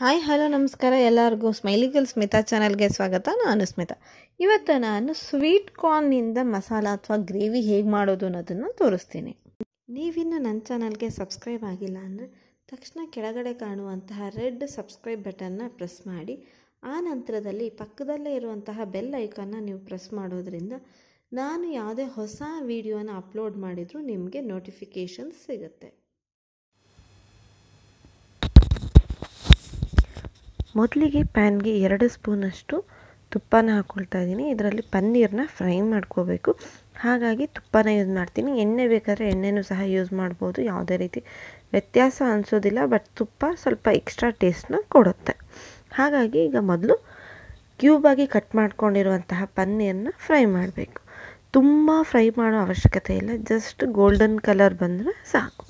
hi hello ನಮಸ್ಕಾರ ಎಲ್ಲರಿಗೂ ಸ್ಮೈಲಿಗಲ್ ಸ್ಮಿತಾ ಚಾನಲ್ಗೆ ಸ್ವಾಗತ ನಾನು ಸ್ಮಿತಾ ಇವತ್ತು ನಾನು ಸ್ವೀಟ್ ಕಾರ್ನಿಂದ ಮಸಾಲ ಅಥವಾ ಗ್ರೇವಿ ಹೇಗೆ ಮಾಡೋದು ಅನ್ನೋದನ್ನು ತೋರಿಸ್ತೀನಿ ನೀವಿನ್ನೂ ನನ್ನ ಚಾನಲ್ಗೆ ಸಬ್ಸ್ಕ್ರೈಬ್ ಆಗಿಲ್ಲ ಅಂದರೆ ತಕ್ಷಣ ಕೆಳಗಡೆ ಕಾಣುವಂತಹ ರೆಡ್ ಸಬ್ಸ್ಕ್ರೈಬ್ ಬಟನ್ನ ಪ್ರೆಸ್ ಮಾಡಿ ಆ ನಂತರದಲ್ಲಿ ಪಕ್ಕದಲ್ಲೇ ಇರುವಂತಹ ಬೆಲ್ ಐಕನ್ನ ನೀವು ಪ್ರೆಸ್ ಮಾಡೋದ್ರಿಂದ ನಾನು ಯಾವುದೇ ಹೊಸ ವೀಡಿಯೋನ ಅಪ್ಲೋಡ್ ಮಾಡಿದರೂ ನಿಮಗೆ ನೋಟಿಫಿಕೇಷನ್ಸ್ ಸಿಗುತ್ತೆ ಮೊದಲಿಗೆ ಪ್ಯಾನ್ಗೆ ಎರಡು ಸ್ಪೂನಷ್ಟು ತುಪ್ಪನ ಹಾಕ್ಕೊಳ್ತಾ ಇದ್ದೀನಿ ಇದರಲ್ಲಿ ಪನ್ನೀರನ್ನ ಫ್ರೈ ಮಾಡ್ಕೋಬೇಕು ಹಾಗಾಗಿ ತುಪ್ಪನ ಯೂಸ್ ಮಾಡ್ತೀನಿ ಎಣ್ಣೆ ಬೇಕಾದರೆ ಎಣ್ಣೆನೂ ಸಹ ಯೂಸ್ ಮಾಡ್ಬೋದು ಯಾವುದೇ ರೀತಿ ವ್ಯತ್ಯಾಸ ಅನಿಸೋದಿಲ್ಲ ಬಟ್ ತುಪ್ಪ ಸ್ವಲ್ಪ ಎಕ್ಸ್ಟ್ರಾ ಟೇಸ್ಟ್ನ ಕೊಡುತ್ತೆ ಹಾಗಾಗಿ ಈಗ ಮೊದಲು ಕ್ಯೂಬಾಗಿ ಕಟ್ ಮಾಡ್ಕೊಂಡಿರುವಂತಹ ಪನ್ನೀರನ್ನ ಫ್ರೈ ಮಾಡಬೇಕು ತುಂಬ ಫ್ರೈ ಮಾಡೋ ಅವಶ್ಯಕತೆ ಇಲ್ಲ ಜಸ್ಟ್ ಗೋಲ್ಡನ್ ಕಲರ್ ಬಂದರೆ ಸಾಕು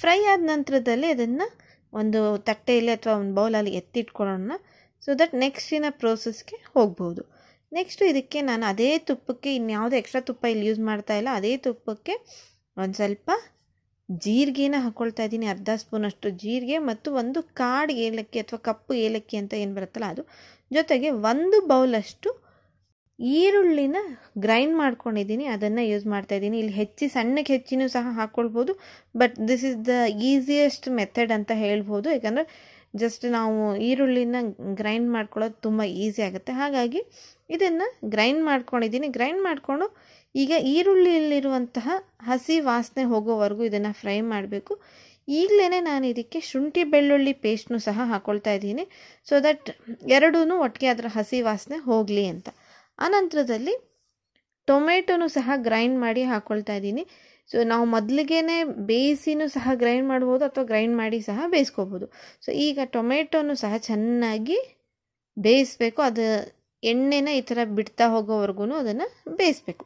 ಫ್ರೈ ಆದ ನಂತರದಲ್ಲಿ ಅದನ್ನು ಒಂದು ತಟ್ಟೆಯಲ್ಲಿ ಅಥವಾ ಒಂದು ಬೌಲಲ್ಲಿ ಎತ್ತಿಟ್ಕೊಳ್ಳೋಣ ಸೊ ದಟ್ ನೆಕ್ಸ್ಟಿನ ಪ್ರೋಸೆಸ್ಗೆ ಹೋಗ್ಬೋದು ನೆಕ್ಸ್ಟು ಇದಕ್ಕೆ ನಾನು ಅದೇ ತುಪ್ಪಕ್ಕೆ ಇನ್ಯಾವುದೇ ಎಕ್ಸ್ಟ್ರಾ ತುಪ್ಪ ಇಲ್ಲಿ ಯೂಸ್ ಮಾಡ್ತಾ ಇಲ್ಲ ಅದೇ ತುಪ್ಪಕ್ಕೆ ಒಂದು ಸ್ವಲ್ಪ ಜೀರಿಗೆನ ಹಾಕ್ಕೊಳ್ತಾ ಇದ್ದೀನಿ ಅರ್ಧ ಸ್ಪೂನಷ್ಟು ಜೀರಿಗೆ ಮತ್ತು ಒಂದು ಕಾಡು ಏಲಕ್ಕಿ ಅಥವಾ ಕಪ್ಪು ಏಲಕ್ಕಿ ಅಂತ ಏನು ಬರುತ್ತಲ್ಲ ಅದು ಜೊತೆಗೆ ಒಂದು ಬೌಲಷ್ಟು ಈರುಳ್ಳಿನ ಗ್ರೈಂಡ್ ಮಾಡ್ಕೊಂಡಿದ್ದೀನಿ ಅದನ್ನು ಯೂಸ್ ಮಾಡ್ತಾ ಇದ್ದೀನಿ ಇಲ್ಲಿ ಹೆಚ್ಚಿ ಸಣ್ಣಕ್ಕೆ ಹೆಚ್ಚಿನೂ ಸಹ ಹಾಕ್ಕೊಳ್ಬೋದು but this is the easiest method ಅಂತ ಹೇಳ್ಬೋದು ಯಾಕಂದರೆ ಜಸ್ಟ್ ನಾವು ಈರುಳ್ಳಿನ ಗ್ರೈಂಡ್ ಮಾಡ್ಕೊಳ್ಳೋದು ತುಂಬ ಈಸಿ ಆಗುತ್ತೆ ಹಾಗಾಗಿ ಇದನ್ನು ಗ್ರೈಂಡ್ ಮಾಡ್ಕೊಂಡಿದ್ದೀನಿ ಗ್ರೈಂಡ್ ಮಾಡಿಕೊಂಡು ಈಗ ಈರುಳ್ಳಿಯಲ್ಲಿರುವಂತಹ ಹಸಿ ವಾಸನೆ ಹೋಗೋವರೆಗೂ ಇದನ್ನು ಫ್ರೈ ಮಾಡಬೇಕು ಈಗಲೇ ನಾನು ಇದಕ್ಕೆ ಶುಂಠಿ ಬೆಳ್ಳುಳ್ಳಿ ಪೇಸ್ಟ್ನು ಸಹ ಹಾಕ್ಕೊಳ್ತಾ ಇದ್ದೀನಿ ಸೊ ದಟ್ ಎರಡೂ ಒಟ್ಟಿಗೆ ಅದರ ಹಸಿ ವಾಸನೆ ಹೋಗಲಿ ಅಂತ ಆನಂತರದಲ್ಲಿ ಟೊಮೆಟೊನು ಸಹ ಗ್ರೈಂಡ್ ಮಾಡಿ ಹಾಕ್ಕೊಳ್ತಾ ಇದ್ದೀನಿ ಸೊ ನಾವು ಮೊದಲಿಗೆ ಬೇಯಿಸಿನೂ ಸಹ ಗ್ರೈಂಡ್ ಮಾಡ್ಬೋದು ಅಥವಾ ಗ್ರೈಂಡ್ ಮಾಡಿ ಸಹ ಬೇಯಿಸ್ಕೋಬೋದು ಸೊ ಈಗ ಟೊಮೆಟೊನು ಸಹ ಚೆನ್ನಾಗಿ ಬೇಯಿಸ್ಬೇಕು ಅದು ಎಣ್ಣೆನ ಈ ಥರ ಬಿಡ್ತಾ ಹೋಗೋವರೆಗೂ ಅದನ್ನು ಬೇಯಿಸ್ಬೇಕು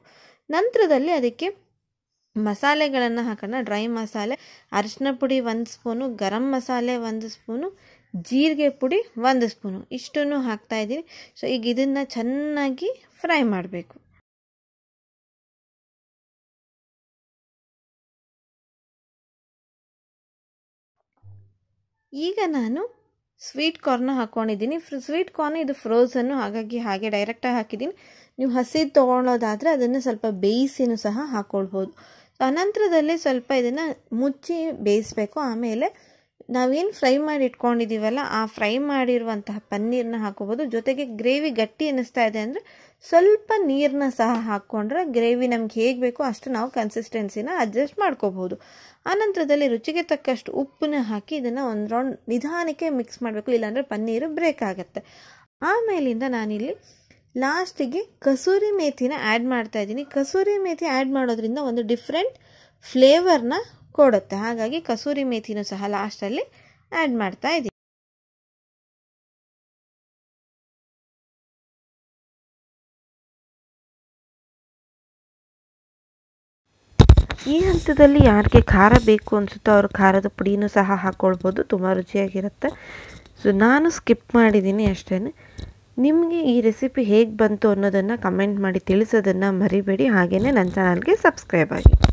ನಂತರದಲ್ಲಿ ಅದಕ್ಕೆ ಮಸಾಲೆಗಳನ್ನು ಹಾಕೋಣ ಡ್ರೈ ಮಸಾಲೆ ಅರಿಶಿನ ಪುಡಿ ಒಂದು ಸ್ಪೂನು ಗರಂ ಮಸಾಲೆ ಒಂದು ಸ್ಪೂನು ಜೀರಿಗೆ ಪುಡಿ ಒಂದು ಸ್ಪೂನು ಇಷ್ಟನ್ನು ಹಾಕ್ತಾಯಿದ್ದೀನಿ ಸೊ ಈಗ ಇದನ್ನು ಚೆನ್ನಾಗಿ ಫ್ರೈ ಮಾಡಬೇಕು ಈಗ ನಾನು ಸ್ವೀಟ್ ಕಾರ್ನ ಹಾಕ್ಕೊಂಡಿದ್ದೀನಿ ಸ್ವೀಟ್ ಕಾರ್ನ್ ಇದು ಫ್ರೋಸನ್ನು ಹಾಗಾಗಿ ಹಾಗೆ ಡೈರೆಕ್ಟಾಗಿ ಹಾಕಿದ್ದೀನಿ ನೀವು ಹಸಿ ತೊಗೊಳೋದಾದರೆ ಅದನ್ನು ಸ್ವಲ್ಪ ಬೇಯಿಸಿನೂ ಸಹ ಹಾಕ್ಕೊಳ್ಬೋದು ಅನಂತರದಲ್ಲಿ ಸ್ವಲ್ಪ ಇದನ್ನು ಮುಚ್ಚಿ ಬೇಯಿಸಬೇಕು ಆಮೇಲೆ ನಾವೇನು ಫ್ರೈ ಮಾಡಿ ಇಟ್ಕೊಂಡಿದ್ದೀವಲ್ಲ ಆ ಫ್ರೈ ಮಾಡಿರುವಂತಹ ಪನ್ನೀರನ್ನ ಹಾಕೋಬೋದು ಜೊತೆಗೆ ಗ್ರೇವಿ ಗಟ್ಟಿ ಅನ್ನಿಸ್ತಾ ಇದೆ ಅಂದರೆ ಸ್ವಲ್ಪ ನೀರನ್ನ ಸಹ ಹಾಕ್ಕೊಂಡ್ರೆ ಗ್ರೇವಿ ನಮ್ಗೆ ಹೇಗೆ ಬೇಕೋ ಅಷ್ಟು ನಾವು ಕನ್ಸಿಸ್ಟೆನ್ಸಿನ ಅಡ್ಜಸ್ಟ್ ಮಾಡ್ಕೋಬಹುದು ಆನಂತರದಲ್ಲಿ ರುಚಿಗೆ ತಕ್ಕಷ್ಟು ಉಪ್ಪನ್ನ ಹಾಕಿ ಇದನ್ನು ಒಂದು ರೌಂಡ್ ನಿಧಾನಕ್ಕೆ ಮಿಕ್ಸ್ ಮಾಡಬೇಕು ಇಲ್ಲಾಂದರೆ ಪನ್ನೀರು ಬ್ರೇಕ್ ಆಗುತ್ತೆ ಆಮೇಲಿಂದ ನಾನಿಲ್ಲಿ ಲಾಸ್ಟಿಗೆ ಕಸೂರಿ ಮೇಥಿನ ಆ್ಯಡ್ ಮಾಡ್ತಾ ಇದ್ದೀನಿ ಕಸೂರಿ ಮೇಥಿ ಆ್ಯಡ್ ಮಾಡೋದ್ರಿಂದ ಒಂದು ಡಿಫ್ರೆಂಟ್ ಫ್ಲೇವರ್ನ ಕೊಡುತ್ತೆ ಹಾಗಾಗಿ ಕಸೂರಿ ಮೇಥಿನೂ ಸಹ ಲಾಸ್ಟಲ್ಲಿ ಆ್ಯಡ್ ಮಾಡ್ತಾ ಇದ್ದೀನಿ ಈ ಹಂತದಲ್ಲಿ ಯಾರಿಗೆ ಖಾರ ಬೇಕು ಅನಿಸುತ್ತೋ ಅವರು ಖಾರದ ಪುಡಿನೂ ಸಹ ಹಾಕ್ಕೊಳ್ಬೋದು ತುಂಬ ರುಚಿಯಾಗಿರುತ್ತೆ ಸೊ ನಾನು ಸ್ಕಿಪ್ ಮಾಡಿದ್ದೀನಿ ಅಷ್ಟೇ ನಿಮಗೆ ಈ ರೆಸಿಪಿ ಹೇಗೆ ಬಂತು ಅನ್ನೋದನ್ನು ಕಮೆಂಟ್ ಮಾಡಿ ತಿಳಿಸೋದನ್ನು ಮರಿಬೇಡಿ ಹಾಗೆಯೇ ನನ್ನ ಚಾನಲ್ಗೆ ಸಬ್ಸ್ಕ್ರೈಬ್ ಆಗಿ